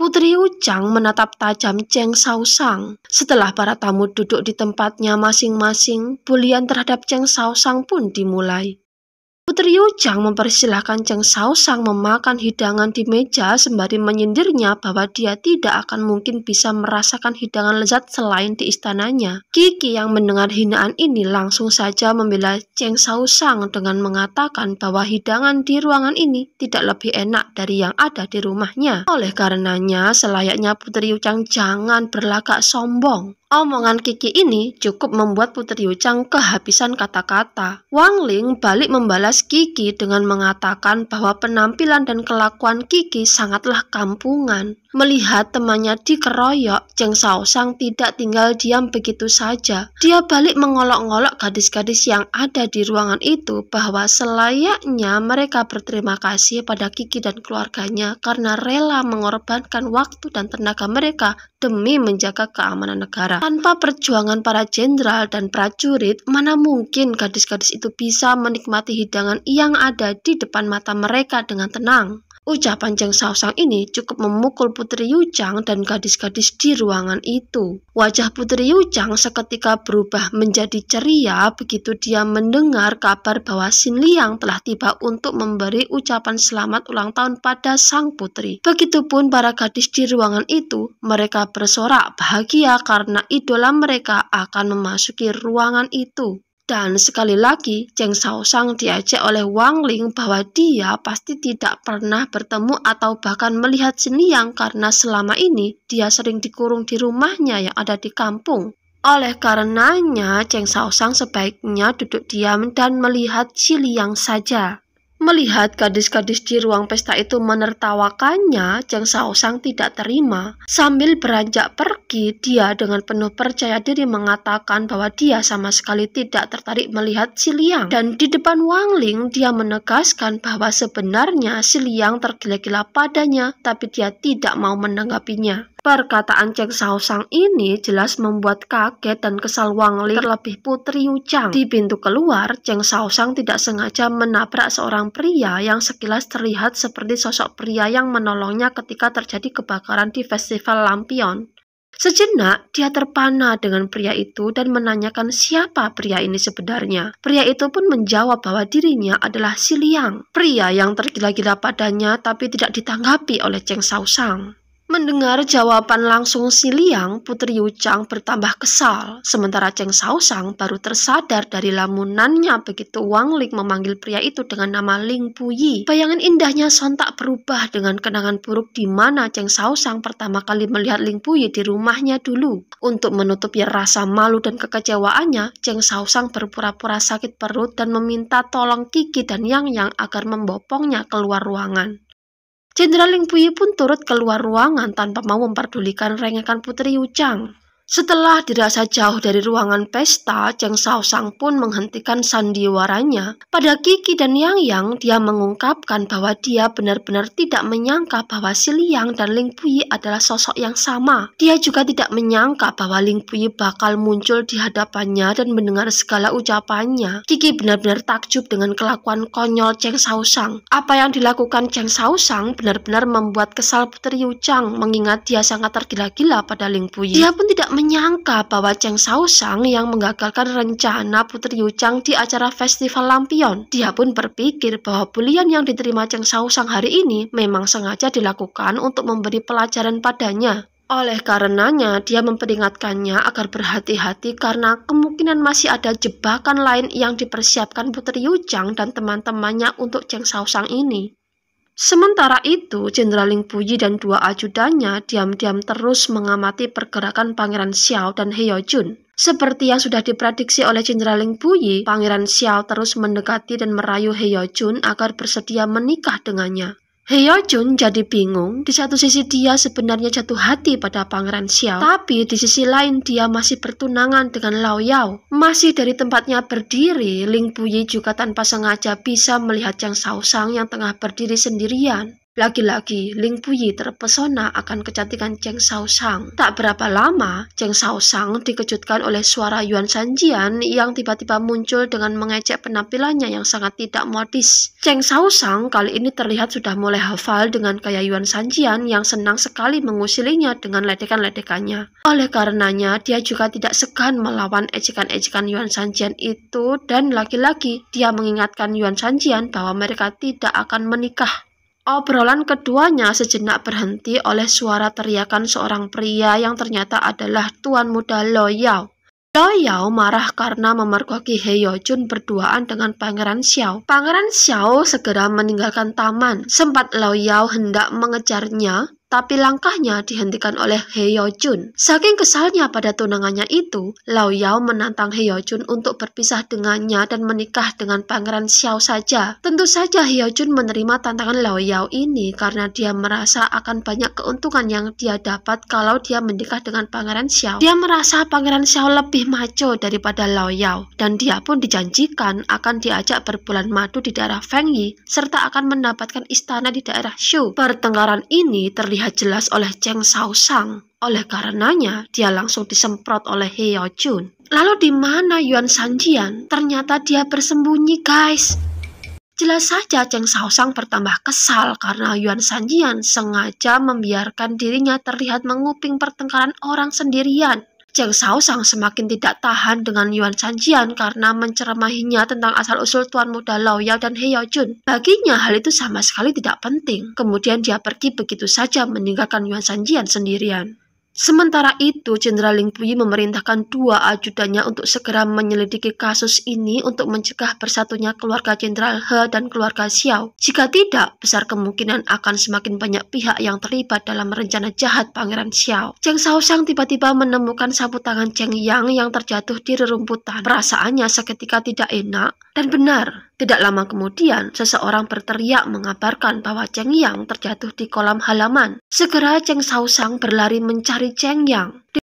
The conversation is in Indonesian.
Putri Ujang menatap tajam Cheng Sausang. Setelah para tamu duduk di tempatnya masing-masing, bulian terhadap Cheng Sausang pun dimulai. Putri Yujang mempersilahkan Cheng Sausang memakan hidangan di meja sembari menyindirnya bahwa dia tidak akan mungkin bisa merasakan hidangan lezat selain di istananya. Kiki yang mendengar hinaan ini langsung saja membela Cheng Sausang dengan mengatakan bahwa hidangan di ruangan ini tidak lebih enak dari yang ada di rumahnya. Oleh karenanya, selayaknya Putri Yujang jangan berlagak sombong. Omongan Kiki ini cukup membuat Putri Yucang kehabisan kata-kata. Wang Ling balik membalas Kiki dengan mengatakan bahwa penampilan dan kelakuan Kiki sangatlah kampungan. Melihat temannya dikeroyok, Jeng Sang tidak tinggal diam begitu saja. Dia balik mengolok-olok gadis-gadis yang ada di ruangan itu bahwa selayaknya mereka berterima kasih pada Kiki dan keluarganya karena rela mengorbankan waktu dan tenaga mereka demi menjaga keamanan negara. Tanpa perjuangan para jenderal dan prajurit, mana mungkin gadis-gadis itu bisa menikmati hidangan yang ada di depan mata mereka dengan tenang. Ucapan Jeng Sausang ini cukup memukul Putri Chang dan gadis-gadis di ruangan itu. Wajah Putri Chang seketika berubah menjadi ceria begitu dia mendengar kabar bahwa Xin Liang telah tiba untuk memberi ucapan selamat ulang tahun pada sang putri. Begitupun para gadis di ruangan itu, mereka bersorak bahagia karena idola mereka akan memasuki ruangan itu. Dan sekali lagi, Cheng Shaoshang diajak oleh Wang Ling bahwa dia pasti tidak pernah bertemu atau bahkan melihat Yang karena selama ini dia sering dikurung di rumahnya yang ada di kampung. Oleh karenanya, Cheng Shaoshang sebaiknya duduk diam dan melihat Yang saja. Melihat gadis-gadis di ruang pesta itu menertawakannya, Sao Sang tidak terima. Sambil beranjak pergi, dia dengan penuh percaya diri mengatakan bahwa dia sama sekali tidak tertarik melihat si Liang. Dan di depan Wang Ling, dia menegaskan bahwa sebenarnya si Liang tergila-gila padanya, tapi dia tidak mau menanggapinya. Perkataan Shao Sang ini jelas membuat kaget dan kesal Wang Li terlebih Putri Yu Chang. Di pintu keluar, Ceng Sang tidak sengaja menabrak seorang pria yang sekilas terlihat seperti sosok pria yang menolongnya ketika terjadi kebakaran di Festival Lampion. Sejenak, dia terpana dengan pria itu dan menanyakan siapa pria ini sebenarnya. Pria itu pun menjawab bahwa dirinya adalah Si Liang, pria yang tergila-gila padanya tapi tidak ditanggapi oleh Cheng Sang. Mendengar jawaban langsung si Liang, Putri Yucang bertambah kesal, sementara Cheng Sausang baru tersadar dari lamunannya begitu Wang Ling memanggil pria itu dengan nama Ling Puyi. Bayangan indahnya sontak berubah dengan kenangan buruk di mana Cheng Sausang pertama kali melihat Ling Puyi di rumahnya dulu. Untuk menutupi rasa malu dan kekecewaannya, Cheng Sausang berpura-pura sakit perut dan meminta tolong Kiki dan Yang Yang agar membopongnya keluar ruangan. Jenderal Ling Puyi pun turut keluar ruangan tanpa mau memperdulikan rengekan Putri Yucang. Setelah dirasa jauh dari ruangan pesta, Cheng Sao Sang pun menghentikan sandiwaranya. Pada Kiki dan Yang Yang, dia mengungkapkan bahwa dia benar-benar tidak menyangka bahwa si Liang dan Ling Puyi adalah sosok yang sama. Dia juga tidak menyangka bahwa Ling Puyi bakal muncul di hadapannya dan mendengar segala ucapannya. Kiki benar-benar takjub dengan kelakuan konyol Cheng Sao Sang. Apa yang dilakukan Cheng Sao Sang benar-benar membuat kesal Putri Yu Chang mengingat dia sangat tergila-gila pada Ling Puyi. Dia pun tidak menyangka bahwa Cheng Sausang yang menggagalkan rencana Putri Yucang di acara Festival Lampion. Dia pun berpikir bahwa bulian yang diterima Cheng Sausang hari ini memang sengaja dilakukan untuk memberi pelajaran padanya. Oleh karenanya, dia memperingatkannya agar berhati-hati karena kemungkinan masih ada jebakan lain yang dipersiapkan Putri Chang dan teman-temannya untuk Cheng Sausang ini. Sementara itu, Jenderal Ling Puyi dan dua ajudannya diam-diam terus mengamati pergerakan Pangeran Xiao dan Heo Jun. Seperti yang sudah diprediksi oleh Jenderal Ling Puyi, Pangeran Xiao terus mendekati dan merayu Heo Jun agar bersedia menikah dengannya. Heo Jun jadi bingung, di satu sisi dia sebenarnya jatuh hati pada Pangeran Xiao, tapi di sisi lain dia masih bertunangan dengan Lao Yao. Masih dari tempatnya berdiri, Ling Puyi juga tanpa sengaja bisa melihat Yang Sausang yang tengah berdiri sendirian. Lagi-lagi, Ling Puyi terpesona akan kecantikan Cheng Shang. Tak berapa lama, Cheng Shang dikejutkan oleh suara Yuan Sanjian yang tiba-tiba muncul dengan mengecek penampilannya yang sangat tidak modis. Cheng Shang kali ini terlihat sudah mulai hafal dengan gaya Yuan Sanjian yang senang sekali mengusilinya dengan ledekan-ledekannya. Oleh karenanya, dia juga tidak segan melawan ejekan-ejekan Yuan Sanjian itu dan lagi-lagi dia mengingatkan Yuan Sanjian bahwa mereka tidak akan menikah. Obrolan keduanya sejenak berhenti oleh suara teriakan seorang pria yang ternyata adalah tuan muda Loyao. Loyao marah karena memergoki Jun berduaan dengan Pangeran Xiao. Pangeran Xiao segera meninggalkan taman. Sempat Loyao hendak mengejarnya, tapi langkahnya dihentikan oleh Heo Jun. Saking kesalnya pada tunangannya itu, Lao Yao menantang Heo Jun untuk berpisah dengannya dan menikah dengan pangeran Xiao saja. Tentu saja Heo Jun menerima tantangan Lao Yao ini karena dia merasa akan banyak keuntungan yang dia dapat kalau dia menikah dengan pangeran Xiao. Dia merasa pangeran Xiao lebih maco daripada Lao Yao dan dia pun dijanjikan akan diajak berbulan madu di daerah Feng Yi serta akan mendapatkan istana di daerah Shu. Pertengkaran ini terlihat terlihat jelas oleh Cheng Shao Sang. Oleh karenanya, dia langsung disemprot oleh Heo Jun. Lalu di mana Yuan Sanjian? Ternyata dia bersembunyi, guys. Jelas saja Cheng Shao Sang bertambah kesal karena Yuan Sanjian sengaja membiarkan dirinya terlihat menguping pertengkaran orang sendirian. Cheng Sang semakin tidak tahan dengan Yuan Sanjian karena menceramahinya tentang asal-usul Tuan Muda Lao Yao dan He Yao Jun. Baginya hal itu sama sekali tidak penting. Kemudian dia pergi begitu saja meninggalkan Yuan Sanjian sendirian. Sementara itu, Jenderal Ling Lingpuyi memerintahkan dua ajudannya untuk segera menyelidiki kasus ini untuk mencegah bersatunya keluarga Jenderal He dan keluarga Xiao. Jika tidak, besar kemungkinan akan semakin banyak pihak yang terlibat dalam rencana jahat Pangeran Xiao. Cheng Shaoshang tiba-tiba menemukan sapu tangan Cheng Yang yang terjatuh di rerumputan. Perasaannya seketika tidak enak, dan benar, tidak lama kemudian, seseorang berteriak mengabarkan bahwa Cheng Yang terjatuh di kolam halaman. Segera Cheng Sausang berlari mencari Cheng Yang.